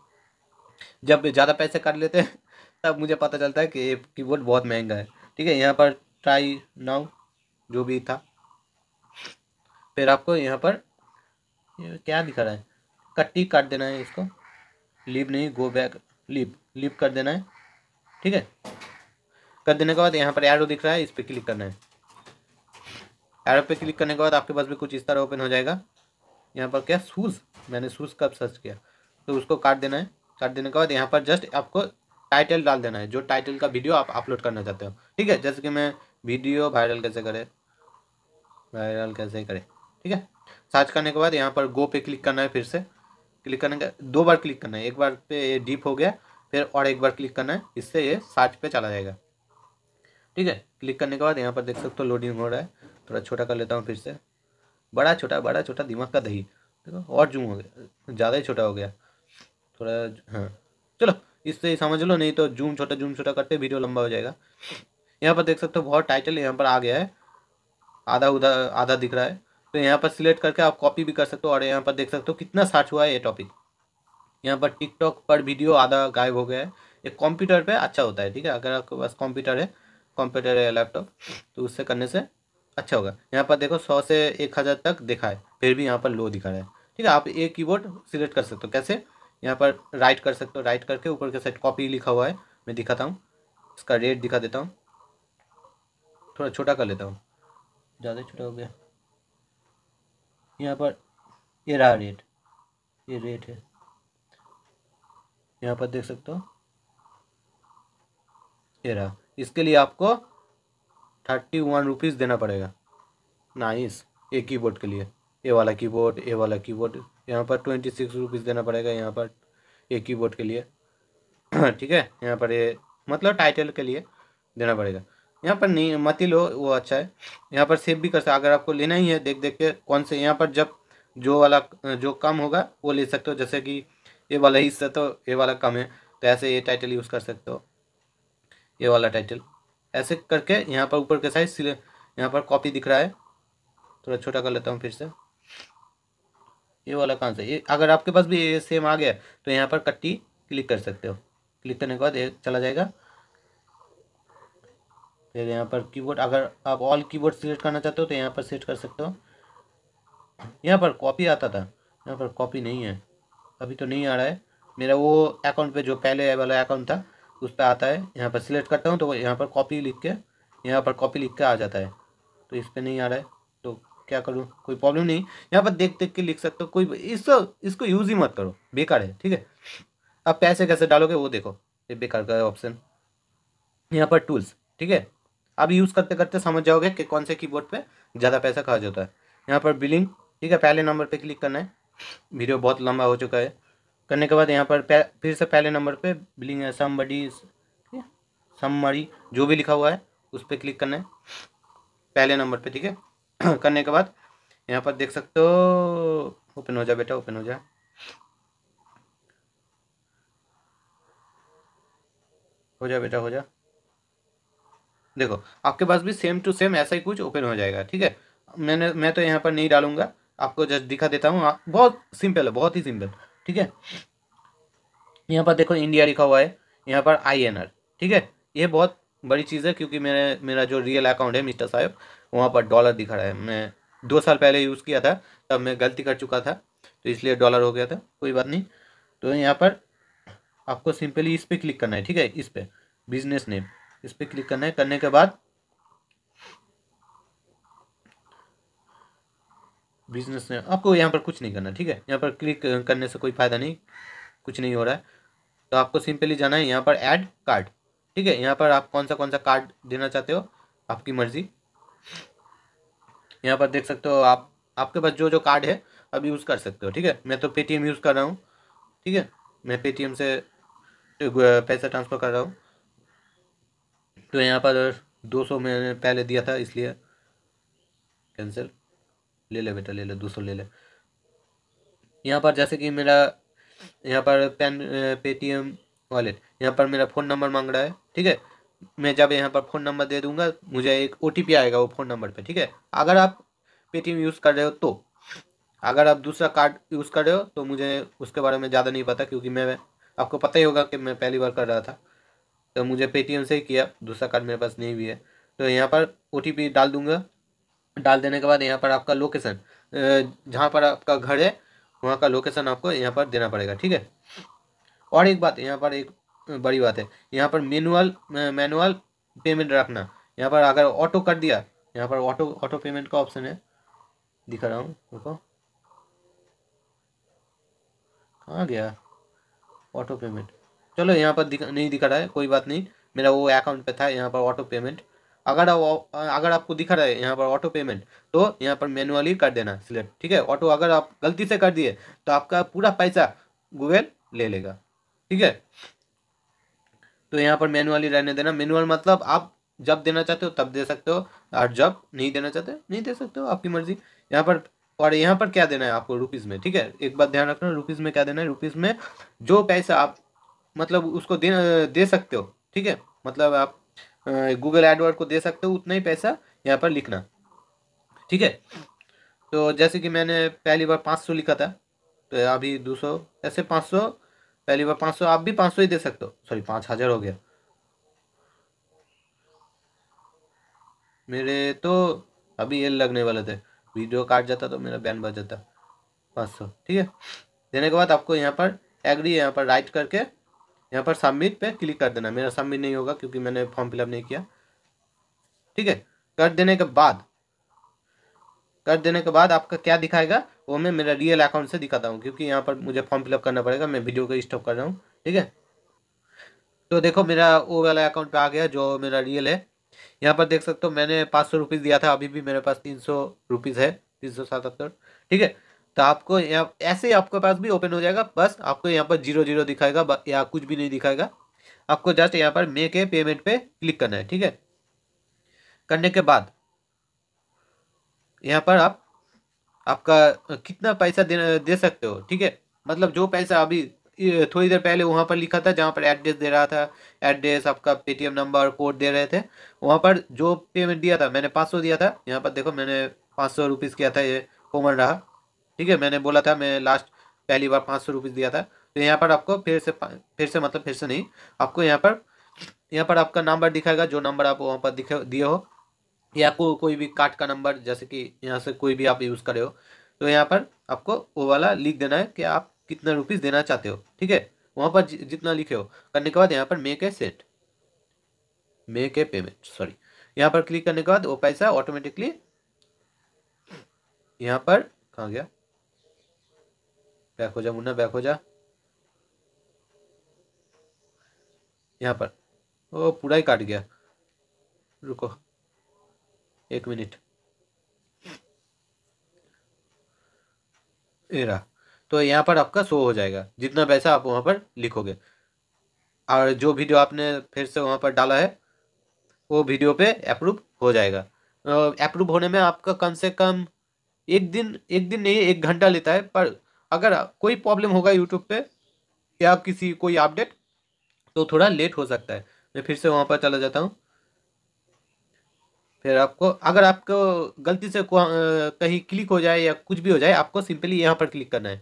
जब ज़्यादा पैसे काट लेते हैं तब मुझे पता चलता है कि ये कीबोर्ड बहुत महंगा है ठीक है यहाँ पर ट्राई नाउ जो भी था फिर आपको यहाँ पर क्या दिखा रहा है कट्टी काट देना है इसको लीव नहीं गो बैक लीव लीव कर देना है ठीक है कर देने के बाद यहाँ पर एरो दिख रहा है इस पर क्लिक करना है एरो पे क्लिक करने के बाद आपके पास भी कुछ इस तरह ओपन हो जाएगा यहाँ पर क्या शूज़ मैंने शूज़ कब सर्च किया तो उसको काट देना है काट देने के बाद यहाँ पर जस्ट आपको टाइटल डाल देना है जो टाइटल का वीडियो आप अपलोड करना चाहते हो ठीक है जैसे कि मैं वीडियो वायरल कैसे करे वायरल कैसे करे ठीक है सर्च करने के बाद यहाँ पर गो पे क्लिक करना है फिर से क्लिक करने का दो बार क्लिक करना है एक बार पे ये डीप हो गया फिर और एक बार क्लिक करना है इससे ये सर्च पे चला जाएगा ठीक है क्लिक करने के बाद यहाँ पर देख सकते हो लोडिंग हो रहा है थोड़ा छोटा कर लेता हूँ फिर से बड़ा छोटा बड़ा छोटा दिमाग का दही देखो और जूम हो गया ज़्यादा ही छोटा हो गया थोड़ा हाँ चलो इससे समझ लो नहीं तो जूम छोटा जूम छोटा करते वीडियो लंबा हो जाएगा यहाँ पर देख सकते हो बहुत टाइटल यहाँ पर आ गया है आधा उधा आधा दिख रहा है तो यहाँ पर सिलेक्ट करके आप कॉपी भी कर सकते हो और यहाँ पर देख सकते हो कितना सर्च हुआ है ये टॉपिक यहाँ पर टिकटॉक पर वीडियो आधा गायब हो गया है ये कंप्यूटर पे अच्छा होता है ठीक है अगर आपके पास कंप्यूटर है कंप्यूटर या लैपटॉप तो उससे करने से अच्छा होगा यहाँ पर देखो सौ से एक हज़ार तक दिखा है फिर भी यहाँ पर लो दिखा रहा है ठीक है आप एक कीबोर्ड सिलेक्ट कर सकते हो कैसे यहाँ पर राइट कर सकते हो राइट करके ऊपर के साइड कॉपी लिखा हुआ है मैं दिखाता हूँ इसका रेट दिखा देता हूँ थोड़ा छोटा कर लेता हूँ ज़्यादा छोटा हो गया यहाँ पर ये रहा रेट ये रेट है यहाँ पर देख सकते हो ये रहा इसके लिए आपको थर्टी वन रुपीज़ देना पड़ेगा नाइस ये कीबोर्ड के लिए ए वाला कीबोर्ड ए वाला कीबोर्ड यहाँ पर ट्वेंटी सिक्स रुपीज़ देना पड़ेगा यहाँ पर ए कीबोर्ड के लिए ठीक है यहाँ पर ये मतलब टाइटल के लिए देना पड़ेगा यहाँ पर नहीं मत ही लो वो अच्छा है यहाँ पर सेव भी कर सकते अगर आपको लेना ही है देख देख के कौन से यहाँ पर जब जो वाला जो कम होगा वो ले सकते हो जैसे कि ये वाला हिस्सा तो ये वाला कम है तो ऐसे ये टाइटल यूज़ कर सकते हो ये वाला टाइटल ऐसे करके यहाँ पर ऊपर के साइड यहाँ पर कॉपी दिख रहा है थोड़ा छोटा कर लेता हूँ फिर से ये वाला कहाँ से ये अगर आपके पास भी ये सेम आ गया तो यहाँ पर कट्टी क्लिक कर सकते हो क्लिक करने के बाद ये चला जाएगा फिर यहाँ पर कीबोर्ड अगर आप ऑल कीबोर्ड सिलेक्ट करना चाहते हो तो यहाँ पर सेट कर सकते हो यहाँ पर कॉपी आता था यहाँ पर कॉपी नहीं है अभी तो नहीं आ रहा है मेरा वो अकाउंट पे जो पहले वाला अकाउंट था उस पर आता है यहाँ पर सिलेक्ट करता हूँ तो यहाँ पर कॉपी लिख के यहाँ पर कॉपी लिख के आ जाता है तो इस पर नहीं आ रहा है तो क्या करूँ कोई प्रॉब्लम नहीं यहाँ पर देख देख के लिख सकते हो कोई इसको इसको यूज़ ही मत करो बेकार है ठीक है अब पैसे कैसे डालोगे वो देखो ये बेकार का ऑप्शन यहाँ पर टूल्स ठीक है अब यूज़ करते करते समझ जाओगे कि कौन से कीबोर्ड पे ज़्यादा पैसा खर्च होता है यहाँ पर बिलिंग ठीक है पहले नंबर पे क्लिक करना है वीडियो बहुत लंबा हो चुका है करने के बाद यहाँ पर फिर से पहले नंबर पे बिलिंग समबडी मरी जो भी लिखा हुआ है उस पर क्लिक करना है पहले नंबर पे ठीक है करने के बाद यहाँ पर देख सकते हो ओपन हो जा बेटा ओपन हो जा हो जा बेटा हो जा देखो आपके पास भी सेम टू सेम ऐसा ही कुछ ओपन हो जाएगा ठीक है मैंने मैं तो यहाँ पर नहीं डालूंगा आपको जस्ट दिखा देता हूँ बहुत सिंपल है बहुत ही सिंपल ठीक है यहाँ पर देखो इंडिया लिखा हुआ है यहाँ पर आई ठीक है ये बहुत बड़ी चीज़ है क्योंकि मेरे मेरा जो रियल अकाउंट है मिस्टर साहब वहाँ पर डॉलर दिखा रहा है मैं दो साल पहले यूज़ किया था तब मैं गलती कर चुका था तो इसलिए डॉलर हो गया था कोई बात नहीं तो यहाँ पर आपको सिंपली इस पर क्लिक करना है ठीक है इस पर बिजनेस नेम इस पर क्लिक करना है करने के बाद बिजनेस में आपको यहाँ पर कुछ नहीं करना ठीक है यहाँ पर क्लिक करने से कोई फ़ायदा नहीं कुछ नहीं हो रहा है तो आपको सिंपली जाना है यहाँ पर ऐड कार्ड ठीक है यहाँ पर आप कौन सा कौन सा कार्ड देना चाहते हो आपकी मर्ज़ी यहाँ पर देख सकते हो आप आपके पास जो जो कार्ड है अब यूज़ कर सकते हो ठीक है मैं तो पेटीएम यूज़ कर रहा हूँ ठीक है मैं पेटीएम से पैसा ट्रांसफ़र कर रहा हूँ तो यहाँ पर सौ मैंने पहले दिया था इसलिए कैंसिल ले ले बेटा ले ले दो सौ ले ले यहाँ पर जैसे कि मेरा यहाँ पर पेन पेटीएम वॉलेट यहाँ पर मेरा फ़ोन नंबर मांग रहा है ठीक है मैं जब यहाँ पर फ़ोन नंबर दे दूंगा मुझे एक ओ आएगा वो फ़ोन नंबर पे ठीक है अगर आप पेटीएम यूज़ कर रहे हो तो अगर आप दूसरा कार्ड यूज़ कर रहे हो तो मुझे उसके बारे में ज़्यादा नहीं पता क्योंकि मैं आपको पता ही होगा कि मैं पहली बार कर रहा था तो मुझे पेटीएम से ही किया दूसरा कार्ड मेरे पास नहीं भी है तो यहाँ पर ओ डाल दूंगा डाल देने के बाद यहाँ पर आपका लोकेशन जहाँ पर आपका घर है वहाँ का लोकेशन आपको यहाँ पर देना पड़ेगा ठीक है और एक बात यहाँ पर एक बड़ी बात है यहाँ पर मैनुअल मैनुअल पेमेंट रखना यहाँ पर अगर ऑटो कर दिया यहाँ पर ऑटो ऑटो पेमेंट का ऑप्शन है दिखा रहा हूँ रुको कहाँ गया ऑटो पेमेंट चलो यहाँ पर दिख नहीं दिखा रहा है कोई बात नहीं मेरा वो अकाउंट पे था यहाँ पर ऑटो पेमेंट अगर अगर आपको दिखा रहा है यहाँ पर ऑटो पेमेंट तो यहाँ पर मैनुअली कर देना सिलेक्ट ठीक है ऑटो अगर आप गलती से कर दिए तो आपका पूरा पैसा गूगल ले लेगा ठीक है तो यहाँ पर मैनुअली रहने देना मैनुअल मतलब आप जब देना चाहते हो तब दे सकते हो और जब नहीं देना चाहते नहीं दे सकते हो आपकी मर्जी यहाँ पर और यहाँ पर क्या देना है आपको रुपीज़ में ठीक है एक बात ध्यान रखना रुपीज़ में क्या देना है रुपीज़ में जो पैसा आप मतलब उसको दे दे सकते हो ठीक है मतलब आप गूगल एडवर्ड को दे सकते हो उतना ही पैसा यहाँ पर लिखना ठीक है तो जैसे कि मैंने पहली बार पाँच सौ लिखा था तो अभी दो ऐसे पाँच पहली बार पाँच आप भी पाँच ही दे सकते हो सॉरी पाँच हज़ार हो गया मेरे तो अभी ये लगने वाले थे वीडियो काट जाता तो मेरा बैन बच जाता पाँच सौ ठीक है देने के बाद आपको यहाँ पर एग्री यहाँ पर राइट करके यहाँ पर सबमिट पे क्लिक कर देना मेरा सबमिट नहीं होगा क्योंकि मैंने फॉर्म फिलअप नहीं किया ठीक है कर देने के बाद कर देने के बाद आपका क्या दिखाएगा वो मैं मेरा रियल अकाउंट से दिखाता हूँ क्योंकि यहाँ पर मुझे फॉर्म फिलअप करना पड़ेगा मैं वीडियो को स्टॉप कर रहा हूँ ठीक है तो देखो मेरा वो वाला अकाउंट पे आ गया जो मेरा रियल है यहाँ पर देख सकते हो मैंने पाँच सौ रुपीज़ दिया था अभी भी मेरे पास तीन सौ रुपीज़ है तीन सौ सतहत्तर ठीक है तो आपको यहाँ ऐसे आपके पास भी ओपन हो जाएगा बस आपको यहाँ पर जीरो जीरो दिखाएगा या कुछ भी नहीं दिखाएगा आपको जस्ट यहाँ पर मेक ए पेमेंट पे क्लिक करना है ठीक है करने के बाद यहाँ पर आप आपका कितना पैसा दे, दे सकते हो ठीक है मतलब जो पैसा अभी थोड़ी देर पहले वहाँ पर लिखा था जहाँ पर एड्रेस दे रहा था एड्रेस आपका पेटीएम नंबर कोड दे रहे थे वहाँ पर जो पेमेंट दिया था मैंने पाँच सौ दिया था यहाँ पर देखो मैंने पाँच सौ रुपीज़ किया था ये कॉमन रहा ठीक है मैंने बोला था मैं लास्ट पहली बार पाँच सौ रुपीज़ दिया था तो यहाँ पर आपको फिर से फिर से मतलब फिर से नहीं आपको यहाँ पर यहाँ पर आपका नंबर दिखाएगा जो नंबर आप वहाँ पर दिखे दिए हो या को, कोई भी कार्ड का नंबर जैसे कि यहाँ से कोई भी आप यूज़ करे हो तो यहाँ पर आपको वो वाला लिख देना है कि आप कितना रुपीज़ देना चाहते हो ठीक है वहाँ पर जितना लिखे हो करने के बाद यहाँ पर make a set make a payment sorry यहाँ पर क्लिक करने के बाद वो पैसा ऑटोमेटिकली यहाँ पर कहाँ गया बैक हो जा मुन्ना बैक हो जा यहाँ पर ओ पूरा ही काट गया रुको एक मिनट एरा तो यहाँ पर आपका शो हो जाएगा जितना पैसा आप वहाँ पर लिखोगे और जो वीडियो आपने फिर से वहाँ पर डाला है वो वीडियो पे अप्रूव हो जाएगा अप्रूव होने में आपका कम से कम एक दिन एक दिन नहीं एक घंटा लेता है पर अगर कोई प्रॉब्लम होगा यूट्यूब पे या किसी कोई अपडेट तो थोड़ा लेट हो सकता है मैं फिर से वहाँ पर चला जाता हूँ फिर आपको अगर आपको गलती से कहीं क्लिक हो जाए या कुछ भी हो जाए आपको सिंपली यहाँ पर क्लिक करना है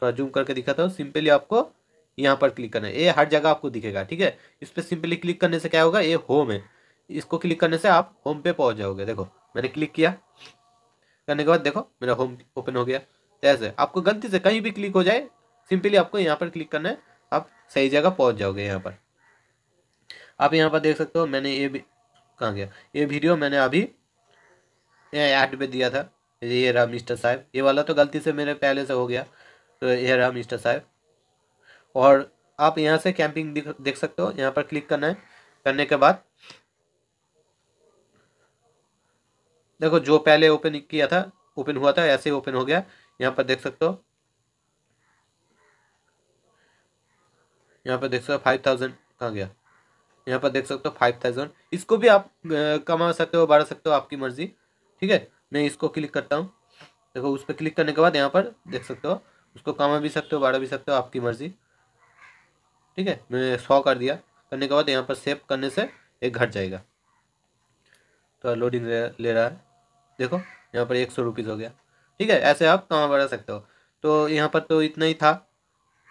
थोड़ा जूम करके दिखाता हूँ सिंपली आपको यहाँ पर क्लिक करना है ये हर जगह आपको दिखेगा ठीक है इस पर सिंपली क्लिक करने से क्या होगा ये होम है इसको क्लिक करने से आप होम पे पहुँच जाओगे देखो मैंने क्लिक किया करने के बाद देखो मेरा होम ओपन हो गया जैसे आपको गलती से कहीं भी क्लिक हो जाए सिंपली आपको यहाँ पर क्लिक करना है आप सही जगह पहुँच जाओगे यहाँ पर आप यहाँ पर देख सकते हो मैंने ये कहाँ गया ये वीडियो मैंने अभी ऐड पे दिया था ये रहा मिस्टर साहब ये वाला तो गलती से मेरे पहले से हो गया तो ये रहा मिस्टर साहब और आप यहाँ से कैंपिंग देख सकते हो यहाँ पर क्लिक करना है करने के बाद देखो जो पहले ओपन किया था ओपन हुआ था ऐसे ओपन हो गया यहाँ पर देख सकते हो यहाँ पर देख सकते हो फाइव थाउजेंड कहाँ गया यहाँ पर देख सकते हो फाइव थाउजेंड इसको भी आप कमा सकते हो बढ़ा सकते हो आपकी मर्जी ठीक है मैं इसको क्लिक करता हूँ देखो उस पर क्लिक करने के बाद यहाँ पर देख सकते हो उसको कमा भी सकते हो बढ़ा भी सकते हो आपकी मर्जी ठीक है मैंने सौ कर दिया करने के बाद यहाँ पर सेव करने से एक घट जाएगा तो लोडिंग ले रहा है देखो यहाँ पर एक सौ रुपीज़ हो गया ठीक है ऐसे आप कहाँ बढ़ा सकते हो तो यहाँ पर तो इतना ही था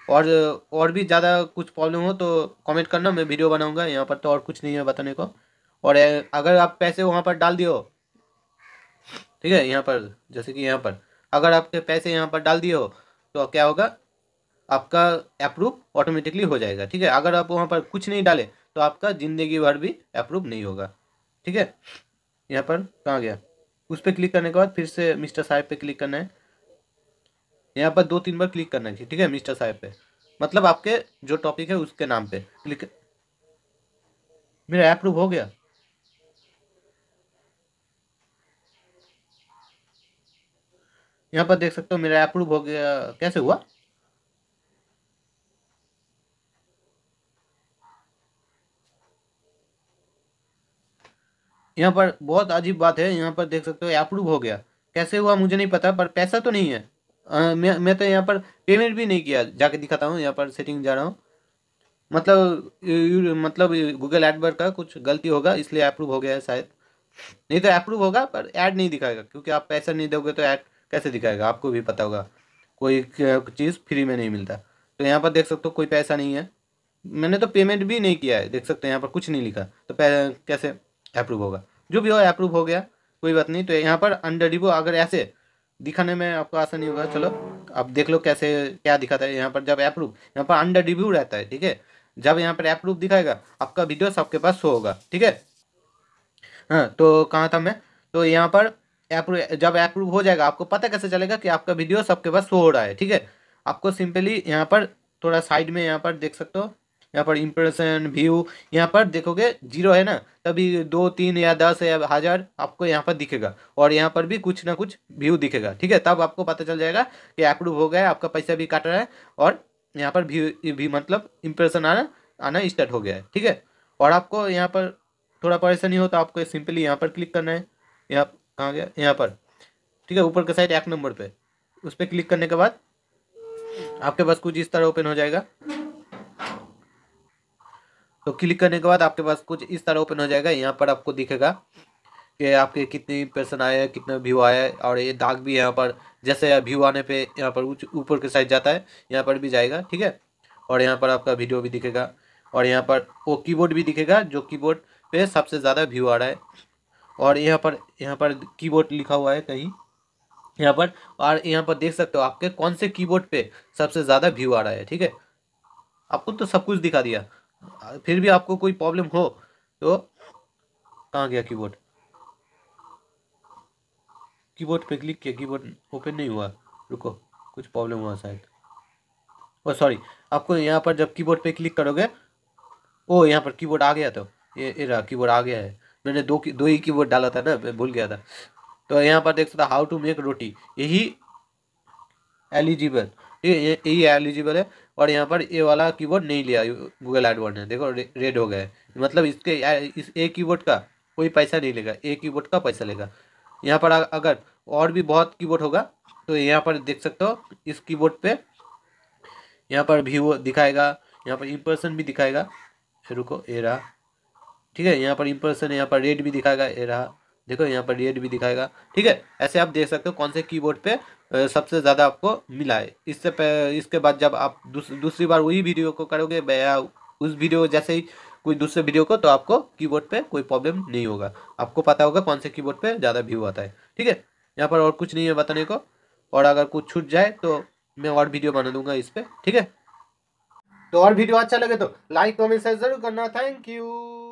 और और भी ज़्यादा कुछ प्रॉब्लम हो तो कमेंट करना मैं वीडियो बनाऊंगा यहाँ पर तो और कुछ नहीं है बताने को और अगर आप पैसे वहाँ पर डाल दियो ठीक है यहाँ पर जैसे कि यहाँ पर अगर आपके पैसे यहाँ पर डाल दिए हो तो क्या होगा आपका अप्रूव ऑटोमेटिकली हो जाएगा ठीक है अगर आप वहाँ पर कुछ नहीं डाले तो आपका ज़िंदगी भर भी अप्रूव नहीं होगा ठीक है यहाँ पर कहाँ गया उस पर क्लिक करने के बाद फिर से मिस्टर साहेब पे क्लिक करना है यहाँ पर दो तीन बार क्लिक करना है ठीक है मिस्टर साहेब पे मतलब आपके जो टॉपिक है उसके नाम पे क्लिक मेरा अप्रूव हो गया यहाँ पर देख सकते हो मेरा अप्रूव हो गया कैसे हुआ यहाँ पर बहुत अजीब बात है यहाँ पर देख सकते हो अप्रूव हो गया कैसे हुआ मुझे नहीं पता पर पैसा तो नहीं है आ, मैं मैं तो यहाँ पर पेमेंट भी नहीं किया जाके दिखाता हूँ यहाँ पर सेटिंग जा रहा हूँ मतलब यू, मतलब गूगल एडवर्ड का कुछ गलती होगा इसलिए अप्रूव हो गया है शायद नहीं तो अप्रूव होगा पर ऐड नहीं दिखाएगा क्योंकि आप पैसा नहीं दोगे तो ऐड कैसे दिखाएगा आपको भी पता होगा कोई चीज़ फ्री में नहीं मिलता तो यहाँ पर देख सकते हो कोई पैसा नहीं है मैंने तो पेमेंट भी नहीं किया है देख सकते हैं यहाँ पर कुछ नहीं लिखा तो कैसे अप्रूव होगा जो भी हो अप्रूव हो गया कोई बात नहीं तो यहाँ पर अंडर रिव्यू अगर ऐसे दिखाने में आपको आसानी होगा चलो अब देख लो कैसे क्या दिखाता है यहाँ पर जब अप्रूव यहाँ पर अंडर रिव्यू रहता है ठीक है जब यहाँ पर अप्रूव दिखाएगा आपका वीडियो सबके पास शो होगा ठीक है हाँ तो कहाँ था मैं तो यहाँ पर अप्रूव जब अप्रूव हो जाएगा आपको पता कैसे चलेगा कि आपका वीडियो सबके पास शो हो रहा है ठीक है आपको सिंपली यहाँ पर थोड़ा साइड में यहाँ पर देख सकते हो यहाँ पर इम्प्रेशन व्यू यहाँ पर देखोगे जीरो है ना तभी दो तीन या दस या हज़ार आपको यहाँ पर दिखेगा और यहाँ पर भी कुछ ना कुछ व्यू दिखेगा ठीक है तब आपको पता चल जाएगा कि अप्रूव हो गया है आपका पैसा भी काट रहा है और यहाँ पर व्यू भी मतलब इम्प्रेशन आना आना स्टार्ट हो गया है ठीक है और आपको यहाँ पर थोड़ा परेशानी हो तो आपको सिंपली यहाँ पर क्लिक करना है यहाँ कहाँ गया यहाँ पर ठीक है ऊपर के साइड एक नंबर पर उस पर क्लिक करने के बाद आपके पास कुछ इस तरह ओपन हो जाएगा तो क्लिक करने के बाद आपके पास कुछ इस तरह ओपन हो जाएगा यहाँ पर आपको दिखेगा कि आपके कितने पर्सन आए हैं कितना व्यू आया है और ये दाग भी यहाँ पर जैसे व्यू आने पे यहाँ पर ऊपर के साइड जाता है यहाँ पर भी जाएगा ठीक है और यहाँ पर आपका वीडियो भी दिखेगा और यहाँ पर वो कीबोर्ड भी दिखेगा जो कीबोर्ड पे सबसे ज़्यादा व्यू आ रहा है और यहाँ पर यहाँ पर कीबोर्ड लिखा हुआ है कहीं यहाँ पर और यहाँ पर देख सकते हो आपके कौन से कीबोर्ड पे सबसे ज़्यादा व्यू आ रहा है ठीक है आपको तो सब कुछ दिखा दिया फिर भी आपको कोई प्रॉब्लम हो तो कहाँ गया कीबोर्ड कीबोर्ड पे क्लिक किया कीबोर्ड ओपन नहीं हुआ रुको कुछ प्रॉब्लम हुआ शायद ओ oh, सॉरी आपको यहाँ पर जब कीबोर्ड पे क्लिक करोगे ओ oh, यहाँ पर कीबोर्ड आ गया तो ये ये रहा कीबोर्ड आ गया है मैंने दो दो ही कीबोर्ड डाला था ना मैं भूल गया था तो यहाँ पर देख सकता हाउ टू मेक रोटी यही एलिजिबल यही एलिजिबल है और यहाँ पर ये वाला कीबोर्ड नहीं लिया गूगल एडवर्ड ने देखो रे, रेड हो गए मतलब इसके इस ए कीबोर्ड का कोई पैसा नहीं लेगा ए कीबोर्ड का पैसा लेगा यहाँ पर अगर और भी बहुत कीबोर्ड होगा तो यहाँ पर देख सकते हो इस कीबोर्ड पे यहाँ पर व्यू दिखाएगा यहाँ पर इम्प्रेशन भी दिखाएगा रुको ए रहा ठीक है यहाँ पर इम्प्रेशन यहाँ पर रेड भी दिखाएगा ए रहा देखो यहाँ पर रेड भी दिखाएगा ठीक है ऐसे आप देख सकते हो कौन से कीबोर्ड पे सबसे ज़्यादा आपको मिला है इससे इसके बाद जब आप दूस, दूसरी बार वही वीडियो को करोगे या उस वीडियो जैसे ही कोई दूसरे वीडियो को तो आपको कीबोर्ड पे कोई प्रॉब्लम नहीं होगा आपको पता होगा कौन से कीबोर्ड पे ज़्यादा व्यू आता है ठीक है यहाँ पर और कुछ नहीं है बताने को और अगर कुछ छूट जाए तो मैं और वीडियो बना दूंगा इस पर ठीक है तो और वीडियो अच्छा लगे तो लाइक कमेंट शेयर जरूर करना थैंक यू